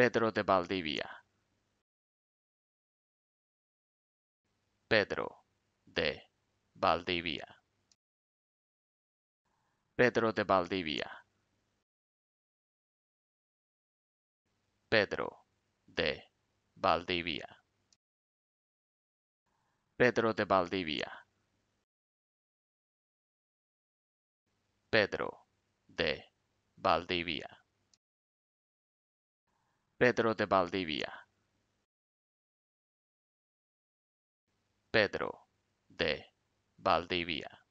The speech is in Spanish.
Pedro de Valdivia. Pedro de Valdivia. Pedro de Valdivia. Pedro de Valdivia. Pedro de Valdivia. Pedro de Valdivia. Pedro de Valdivia. Pedro de Valdivia.